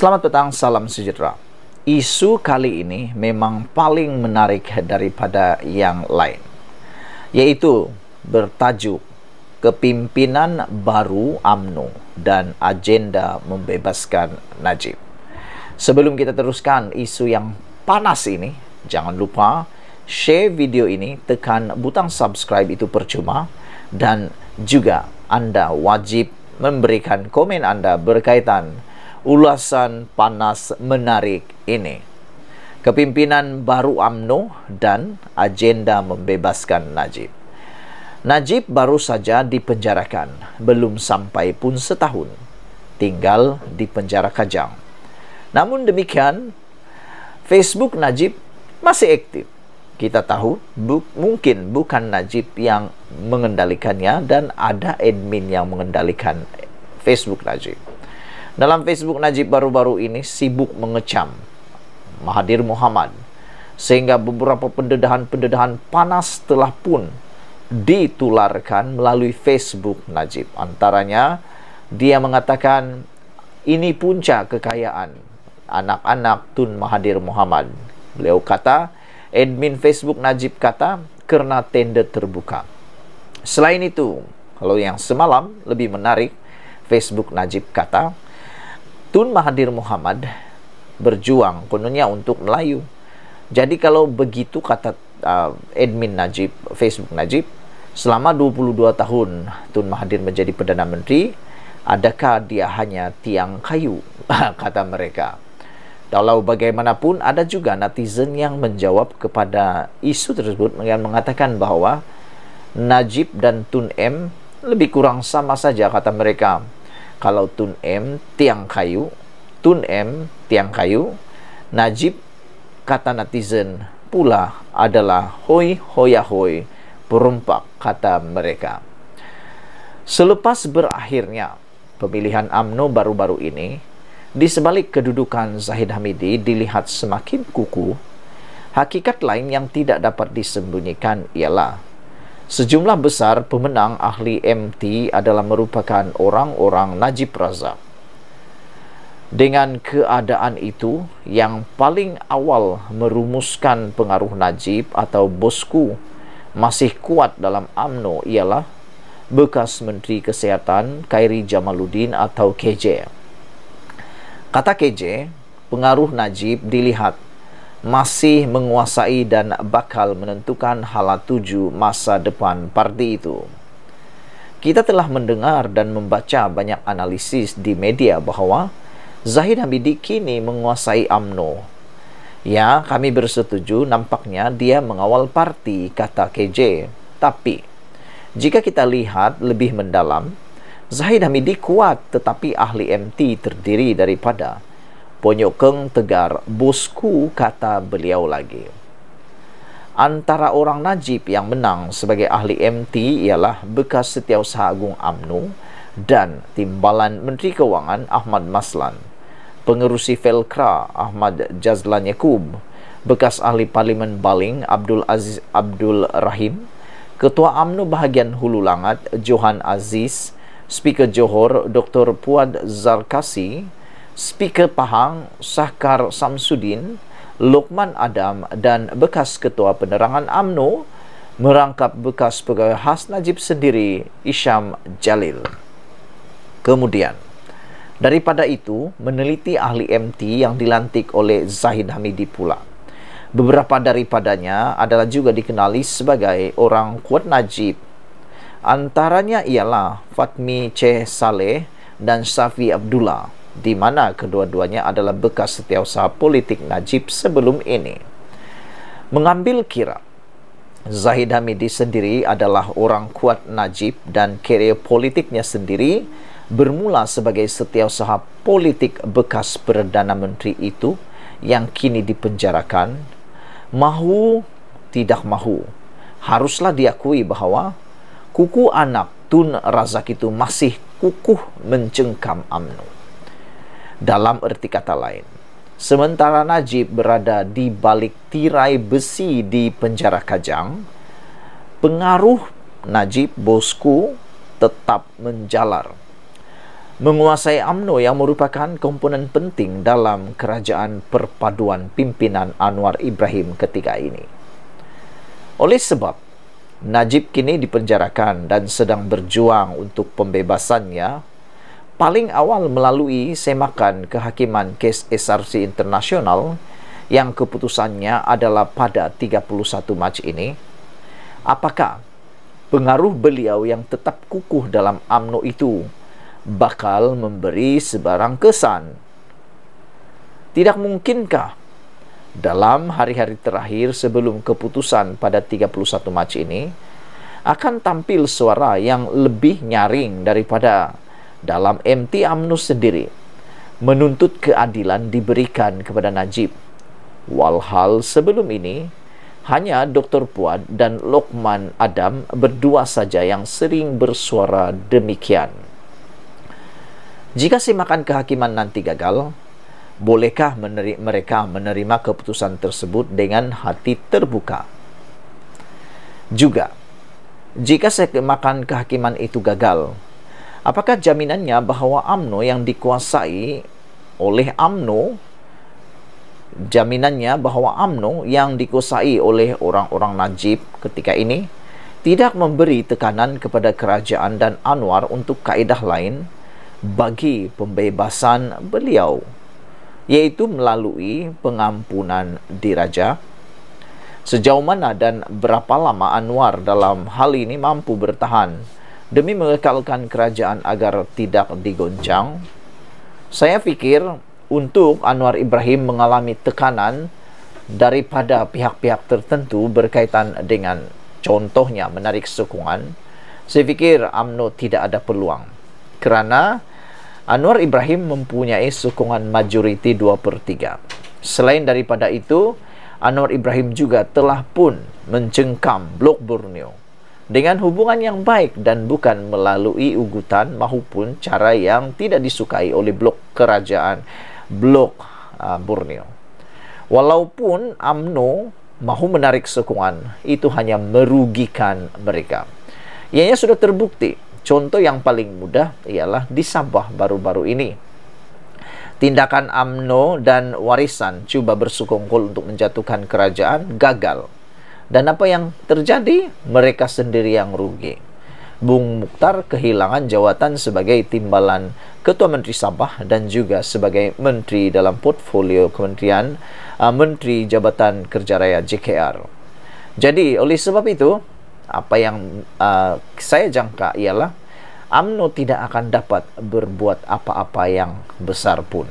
Selamat petang, salam sejahtera. Isu kali ini memang paling menarik daripada yang lain, yaitu bertajuk kepimpinan baru AMNO dan agenda membebaskan Najib. Sebelum kita teruskan isu yang panas ini, jangan lupa share video ini, tekan butang subscribe itu percuma dan juga anda wajib memberikan komen anda berkaitan dengan ulasan panas menarik ini. Kepimpinan baru UMNO dan agenda membebaskan Najib. Najib baru saja dipenjarakan, belum sampai pun setahun, tinggal di penjara kajang. Namun demikian, Facebook Najib masih aktif. Kita tahu bu mungkin bukan Najib yang mengendalikannya dan ada admin yang mengendalikan Facebook Najib. Dalam Facebook Najib baru-baru ini sibuk mengecam Mahathir Muhammad sehingga beberapa pendedahan-pendedahan panas telah pun ditularkan melalui Facebook Najib. Antaranya dia mengatakan ini punca kekayaan anak-anak Tun Mahathir Muhammad. Beliau kata, admin Facebook Najib kata kerana tender terbuka. Selain itu, kalau yang semalam lebih menarik, Facebook Najib kata, Tun Mahathir Muhammad berjuang kononnya untuk Melayu. Jadi kalau begitu kata uh, admin Najib Facebook Najib selama 22 tahun Tun Mahathir menjadi perdana menteri adakah dia hanya tiang kayu kata mereka. Kalau bagaimanapun ada juga netizen yang menjawab kepada isu tersebut dengan mengatakan bahawa Najib dan Tun M lebih kurang sama saja kata mereka kalau tun M tiang kayu tun M tiang kayu Najib kata netizen pula adalah hoi hoya hoi perumpak kata mereka selepas berakhirnya pemilihan AMNO baru-baru ini di sebalik kedudukan Zahid Hamidi dilihat semakin kuku hakikat lain yang tidak dapat disembunyikan ialah Sejumlah besar pemenang ahli MT adalah merupakan orang-orang Najib Razak. Dengan keadaan itu, yang paling awal merumuskan pengaruh Najib atau bosku masih kuat dalam AMNO ialah bekas Menteri Kesehatan Khairi Jamaluddin atau KJ. Kata KJ, pengaruh Najib dilihat masih menguasai dan bakal menentukan hala tuju masa depan parti itu. Kita telah mendengar dan membaca banyak analisis di media bahawa Zahid Hamidi kini menguasai AMNO. Ya, kami bersetuju nampaknya dia mengawal parti, kata KJ. Tapi, jika kita lihat lebih mendalam, Zahid Hamidi kuat tetapi ahli MT terdiri daripada Ponyokeng tegar, bosku kata beliau lagi. Antara orang Najib yang menang sebagai ahli MT ialah bekas Setiausaha Agung AMNU dan Timbalan Menteri Kewangan Ahmad Maslan, pengerusi Velkra Ahmad Jazlan Yaqub, bekas ahli Parlimen Baling Abdul Aziz Abdul Rahim, Ketua AMNU Bahagian Hulu Langat Johan Aziz, Speaker Johor Dr. Puad Zarkasi, Speaker Pahang Sahkar Samsudin, Lokman Adam dan bekas Ketua Penerangan AMNO merangkap bekas pegawai khas Najib sendiri Isham Jalil. Kemudian, daripada itu meneliti ahli MT yang dilantik oleh Zahid Hamidi pula. Beberapa daripadanya adalah juga dikenali sebagai orang kuat Najib. Antaranya ialah Fatmi Ceh Saleh dan Safi Abdullah di mana kedua-duanya adalah bekas setiausaha politik Najib sebelum ini. Mengambil kira, Zahid Hamidi sendiri adalah orang kuat Najib dan karya politiknya sendiri bermula sebagai setiausaha politik bekas Perdana Menteri itu yang kini dipenjarakan, mahu tidak mahu, haruslah diakui bahawa kuku anak Tun Razak itu masih kukuh mencengkam amnu dalam erti kata lain. Sementara Najib berada di balik tirai besi di penjara Kajang, pengaruh Najib Bosku tetap menjalar. Menguasai AMNO yang merupakan komponen penting dalam kerajaan perpaduan pimpinan Anwar Ibrahim ketika ini. Oleh sebab Najib kini dipenjarakan dan sedang berjuang untuk pembebasannya paling awal melalui semakan kehakiman kes SRC internasional yang keputusannya adalah pada 31 Mac ini apakah pengaruh beliau yang tetap kukuh dalam AMNO itu bakal memberi sebarang kesan tidak mungkinkah dalam hari-hari terakhir sebelum keputusan pada 31 Mac ini akan tampil suara yang lebih nyaring daripada dalam MT UMNO sendiri menuntut keadilan diberikan kepada Najib. Walhal sebelum ini, hanya Dr. Puan dan Lokman Adam berdua saja yang sering bersuara demikian. Jika simakan kehakiman nanti gagal, bolehkah meneri mereka menerima keputusan tersebut dengan hati terbuka? Juga, jika simakan kehakiman itu gagal, Apakah jaminannya bahawa AMNO yang dikuasai oleh AMNO, jaminannya bahawa AMNO yang dikuasai oleh orang-orang Najib ketika ini tidak memberi tekanan kepada kerajaan dan Anwar untuk kaedah lain bagi pembebasan beliau iaitu melalui pengampunan diraja sejauh mana dan berapa lama Anwar dalam hal ini mampu bertahan demi mengekalkan kerajaan agar tidak digoncang. Saya fikir untuk Anwar Ibrahim mengalami tekanan daripada pihak-pihak tertentu berkaitan dengan contohnya menarik sokongan, saya fikir AMNO tidak ada peluang. Kerana Anwar Ibrahim mempunyai sokongan majoriti 2 per 3. Selain daripada itu, Anwar Ibrahim juga telah pun mencengkam Blok Borneo. dengan hubungan yang baik dan bukan melalui ugutan maupun cara yang tidak disukai oleh blok kerajaan blok uh, Borneo. Walaupun AMNO mahu menarik sokongan, itu hanya merugikan mereka. Ianya sudah terbukti. Contoh yang paling mudah ialah di Sabah baru-baru ini. Tindakan AMNO dan warisan cuba bersukongkol untuk menjatuhkan kerajaan gagal Dan apa yang terjadi? Mereka sendiri yang rugi. Bung Mukhtar kehilangan jawatan sebagai timbalan Ketua Menteri Sabah dan juga sebagai Menteri dalam portfolio Kementerian uh, Menteri Jabatan Kerja Raya JKR. Jadi oleh sebab itu, apa yang uh, saya jangka ialah UMNO tidak akan dapat berbuat apa-apa yang besar pun.